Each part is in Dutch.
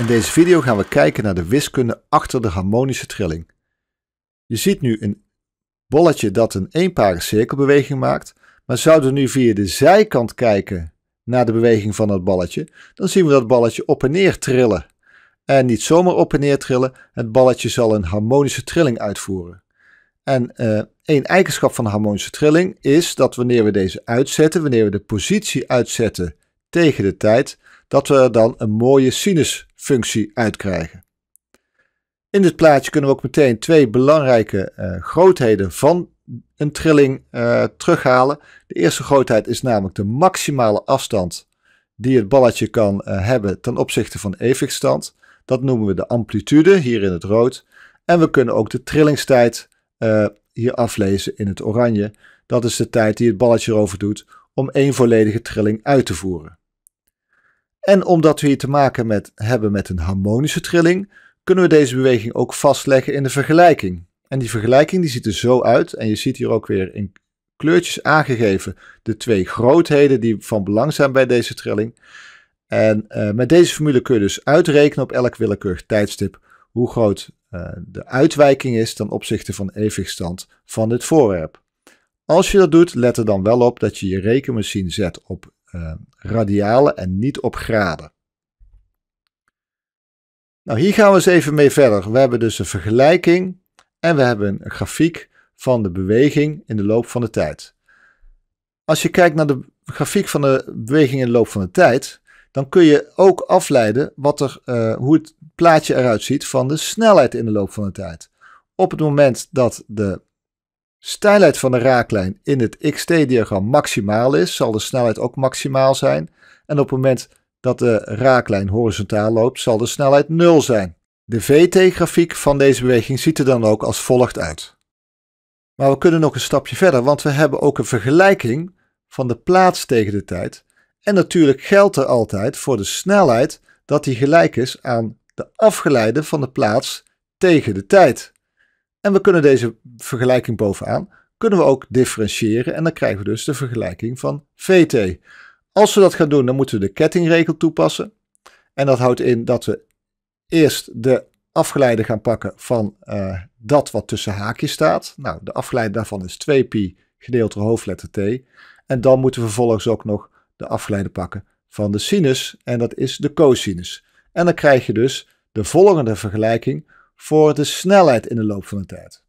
In deze video gaan we kijken naar de wiskunde achter de harmonische trilling. Je ziet nu een bolletje dat een eenparige cirkelbeweging maakt, maar zouden we nu via de zijkant kijken naar de beweging van het balletje, dan zien we dat balletje op en neer trillen. En niet zomaar op en neer trillen, het balletje zal een harmonische trilling uitvoeren. En uh, een eigenschap van de harmonische trilling is dat wanneer we deze uitzetten, wanneer we de positie uitzetten tegen de tijd, dat we er dan een mooie sinusfunctie uitkrijgen. In dit plaatje kunnen we ook meteen twee belangrijke eh, grootheden van een trilling uh, terughalen. De eerste grootheid is namelijk de maximale afstand die het balletje kan eh, hebben ten opzichte van evenwichtstand. Dat noemen we de amplitude, hier in het rood. En we kunnen ook de trillingstijd hier aflezen in het oranje. Dat is de tijd die het balletje erover doet om één volledige trilling uit te voeren. En omdat we hier te maken met, hebben met een harmonische trilling, kunnen we deze beweging ook vastleggen in de vergelijking. En die vergelijking die ziet er zo uit, en je ziet hier ook weer in kleurtjes aangegeven de twee grootheden die van belang zijn bij deze trilling. En eh, met deze formule kun je dus uitrekenen op elk willekeurig tijdstip hoe groot eh, de uitwijking is ten opzichte van de evenwichtstand van dit voorwerp. Als je dat doet, let er dan wel op dat je je rekenmachine zet op uh, eh, radialen en niet op graden. Nou, hier gaan we eens even mee verder. We hebben dus een vergelijking en we hebben een grafiek van de beweging in de loop van de tijd. Als je kijkt naar de grafiek van de beweging in de loop van de tijd, dan kun je ook afleiden wat er, eh, hoe het plaatje eruit ziet van de snelheid in de loop van de tijd. Op het moment dat de stijlheid van de raaklijn in het xt-diagram maximaal is, zal de snelheid ook maximaal zijn. En op het moment dat de raaklijn horizontaal loopt, zal de snelheid 0 zijn. De VT-grafiek van deze beweging ziet er dan ook als volgt uit. Maar we kunnen nog een stapje verder, want we hebben ook een vergelijking van de plaats tegen de tijd. En natuurlijk geldt er altijd voor de snelheid dat die gelijk is aan de afgeleide van de plaats tegen de tijd. En we kunnen deze vergelijking bovenaan, kunnen we ook differentiëren en dan krijgen we dus de vergelijking van VT. Als we dat gaan doen, dan moeten we de kettingregel toepassen. En dat houdt in dat we eerst de afgeleide gaan pakken van eh, dat wat tussen haakjes staat. Nou, de afgeleide daarvan is 2pi gedeeld door hoofdletter t. En dan moeten we vervolgens ook nog de afgeleide pakken van de sinus. En dat is de cosinus. En dan krijg je dus de volgende vergelijking voor de snelheid in de loop van de tijd.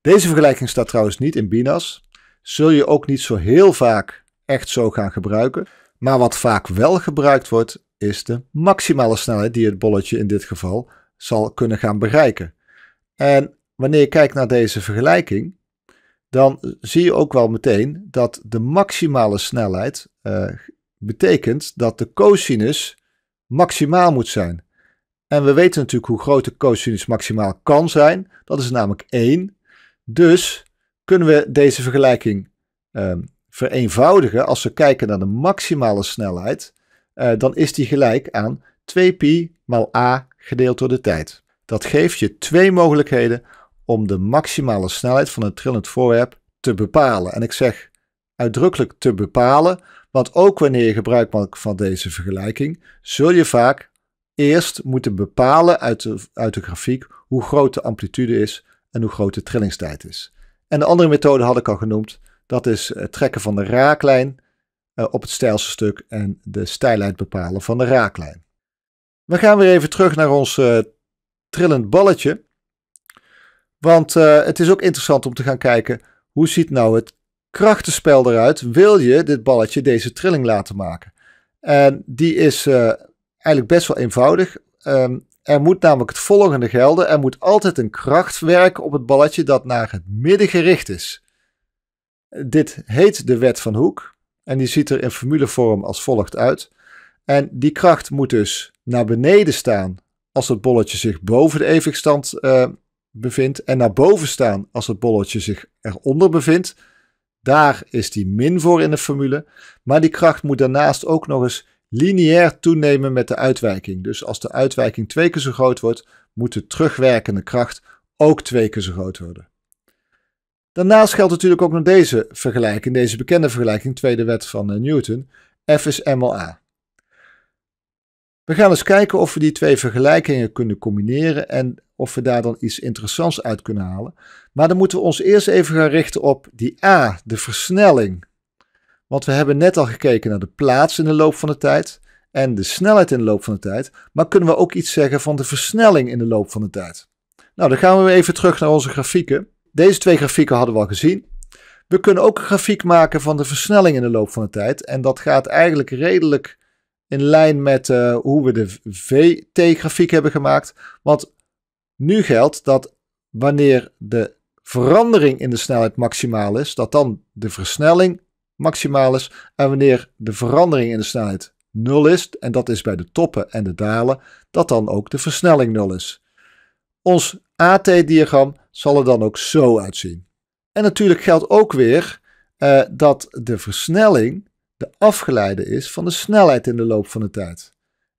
Deze vergelijking staat trouwens niet in Binas. Zul je ook niet zo heel vaak echt zo gaan gebruiken. Maar wat vaak wel gebruikt wordt, is de maximale snelheid die het bolletje in dit geval zal kunnen gaan bereiken. En wanneer je kijkt naar deze vergelijking, dan zie je ook wel meteen dat de maximale snelheid eh, betekent dat de cosinus maximaal moet zijn. En we weten natuurlijk hoe groot de cosinus maximaal kan zijn. Dat is namelijk 1. Dus kunnen we deze vergelijking ehm, vereenvoudigen. Als we kijken naar de maximale snelheid, eh, dan is die gelijk aan 2pi maal a gedeeld door de tijd. Dat geeft je twee mogelijkheden om de maximale snelheid van een trillend voorwerp te bepalen. En ik zeg uitdrukkelijk te bepalen, want ook wanneer je gebruik maakt van deze vergelijking, zul je vaak eerst moeten bepalen uit de, uit de grafiek hoe groot de amplitude is en hoe groot de trillingstijd is. En de andere methode had ik al genoemd. Dat is het trekken van de raaklijn eh, op het stijlste stuk en de stijlheid bepalen van de raaklijn. We gaan weer even terug naar ons eh, trillend balletje. Want eh, het is ook interessant om te gaan kijken hoe ziet nou het krachtenspel eruit. Wil je dit balletje deze trilling laten maken? En die is eigenlijk best wel eenvoudig. Ehm, er moet namelijk het volgende gelden. Er moet altijd een kracht werken op het balletje dat naar het midden gericht is. Dit heet de wet van Hoek. En die ziet er in formulevorm als volgt uit. En die kracht moet dus naar beneden staan als het bolletje zich boven de evenwichtstand eh, bevindt. En naar boven staan als het bolletje zich eronder bevindt. Daar is die min voor in de formule. Maar die kracht moet daarnaast ook nog eens lineair toenemen met de uitwijking. Dus als de uitwijking twee keer zo groot wordt, moet de terugwerkende kracht ook twee keer zo groot worden. Daarnaast geldt natuurlijk ook nog deze vergelijking, deze bekende vergelijking, tweede wet van eh, Newton. F is M A. We gaan eens kijken of we die twee vergelijkingen kunnen combineren en of we daar dan iets interessants uit kunnen halen. Maar dan moeten we ons eerst even gaan richten op die A, de versnelling want we hebben net al gekeken naar de plaats in de loop van de tijd en de snelheid in de loop van de tijd. Maar kunnen we ook iets zeggen van de versnelling in de loop van de tijd? Nou, dan gaan we even terug naar onze grafieken. Deze twee grafieken hadden we al gezien. We kunnen ook een grafiek maken van de versnelling in de loop van de tijd. En dat gaat eigenlijk redelijk in lijn met eh, hoe we de VT-grafiek hebben gemaakt. Want nu geldt dat wanneer de verandering in de snelheid maximaal is, dat dan de versnelling maximaal is. En wanneer de verandering in de snelheid 0 is, en dat is bij de toppen en de dalen, dat dan ook de versnelling 0 is. Ons AT-diagram zal er dan ook zo uitzien. En natuurlijk geldt ook weer eh, dat de versnelling de afgeleide is van de snelheid in de loop van de tijd.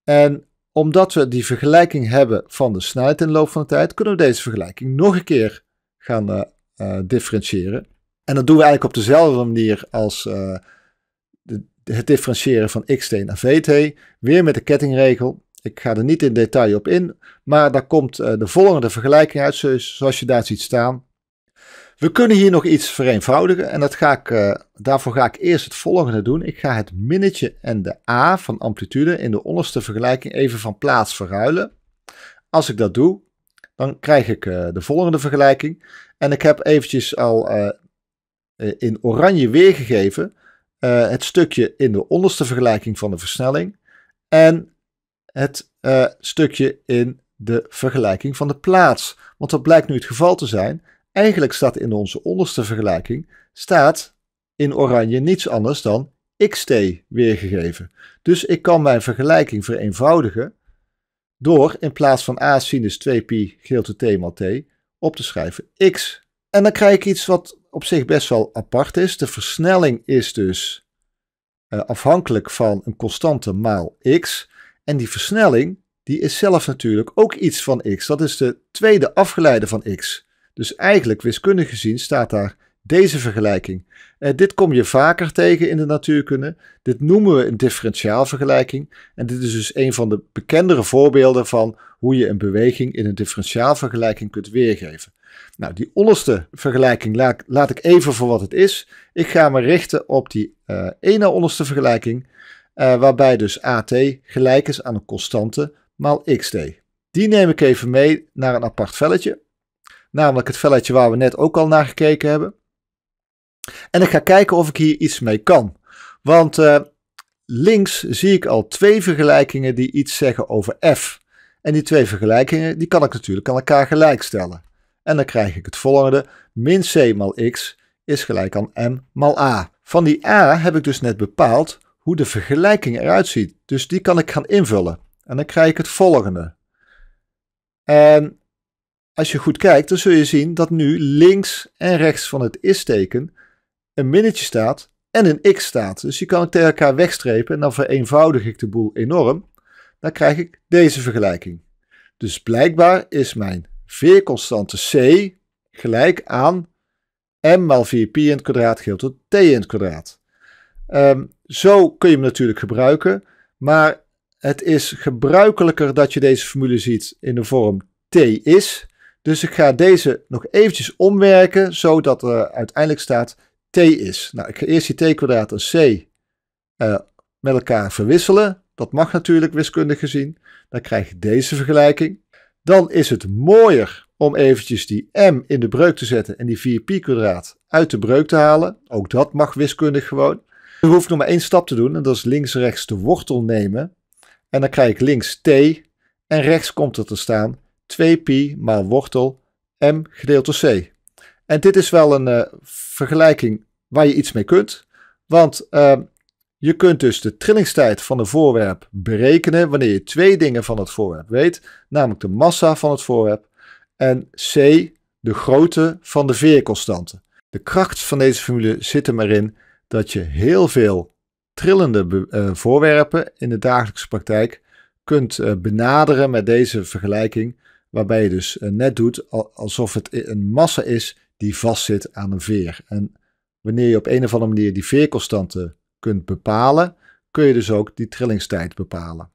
En omdat we die vergelijking hebben van de snelheid in de loop van de tijd, kunnen we deze vergelijking nog een keer gaan eh, eh, differentiëren. En dat doen we eigenlijk op dezelfde manier als eh, de, het differentiëren van x naar VT. Weer met de kettingregel. Ik ga er niet in detail op in, maar daar komt eh, de volgende vergelijking uit, zoals je daar ziet staan. We kunnen hier nog iets vereenvoudigen en dat ga ik, eh, daarvoor ga ik eerst het volgende doen. Ik ga het minnetje en de a van amplitude in de onderste vergelijking even van plaats verruilen. Als ik dat doe, dan krijg ik de volgende vergelijking. En ik heb eventjes al eh, in oranje weergegeven. Eh, het stukje in de onderste vergelijking van de versnelling. En het eh, stukje in de vergelijking van de plaats. Want dat blijkt nu het geval te zijn. Eigenlijk staat in onze onderste vergelijking staat in oranje niets anders dan xt weergegeven. Dus ik kan mijn vergelijking vereenvoudigen door in plaats van a sinus 2pi gedeelte door t maal t op te schrijven x. En dan krijg ik iets wat op zich best wel apart is. De versnelling is dus eh, afhankelijk van een constante maal x. En die versnelling die is zelf natuurlijk ook iets van x. Dat is de tweede afgeleide van x. Dus eigenlijk wiskundig gezien staat daar deze vergelijking. Eh, dit kom je vaker tegen in de natuurkunde. Dit noemen we een differentiaalvergelijking. En dit is dus een van de bekendere voorbeelden van hoe je een beweging in een differentiaalvergelijking kunt weergeven. Nou, die onderste vergelijking laat, laat ik even voor wat het is. Ik ga me richten op die uh, ene onderste vergelijking, eh, waarbij dus AT gelijk is aan een constante maal XT. Die neem ik even mee naar een apart velletje, namelijk het velletje waar we net ook al naar gekeken hebben. En ik ga kijken of ik hier iets mee kan. Want eh, links zie ik al twee vergelijkingen die iets zeggen over f. En die twee vergelijkingen die kan ik natuurlijk aan elkaar gelijkstellen. En dan krijg ik het volgende. Min c mal x is gelijk aan m mal a. Van die a heb ik dus net bepaald hoe de vergelijking eruit ziet. Dus die kan ik gaan invullen. En dan krijg ik het volgende. En als je goed kijkt, dan zul je zien dat nu links en rechts van het is-teken een minnetje staat en een x staat. Dus je kan het tegen elkaar wegstrepen en dan vereenvoudig ik de boel enorm. Dan krijg ik deze vergelijking. Dus blijkbaar is mijn veerconstante c gelijk aan m maal 4pi in het kwadraat gedeeld door t in het kwadraat. Ehm, zo kun je hem natuurlijk gebruiken, maar het is gebruikelijker dat je deze formule ziet in de vorm t is. Dus ik ga deze nog eventjes omwerken, zodat er uiteindelijk staat t is. Nou, ik ga eerst die t-kwadraat en c eh, met elkaar verwisselen. Dat mag natuurlijk wiskundig gezien. Dan krijg je deze vergelijking. Dan is het mooier om eventjes die m in de breuk te zetten en die 4pi kwadraat uit de breuk te halen. Ook dat mag wiskundig gewoon. Je hoeft nog maar één stap te doen en dat is links-rechts de wortel nemen. En dan krijg ik links t en rechts komt er te staan 2pi maal wortel m gedeeld door c. En dit is wel een eh, vergelijking waar je iets mee kunt. Want ehm, je kunt dus de trillingstijd van een voorwerp berekenen wanneer je twee dingen van het voorwerp weet, namelijk de massa van het voorwerp en c, de grootte van de veerconstante. De kracht van deze formule zit er maar in dat je heel veel trillende eh, voorwerpen in de dagelijkse praktijk kunt eh, benaderen met deze vergelijking, waarbij je dus net doet alsof het een massa is die vastzit aan een veer. En wanneer je op een of andere manier die veerconstante kunt bepalen, kun je dus ook die trillingstijd bepalen.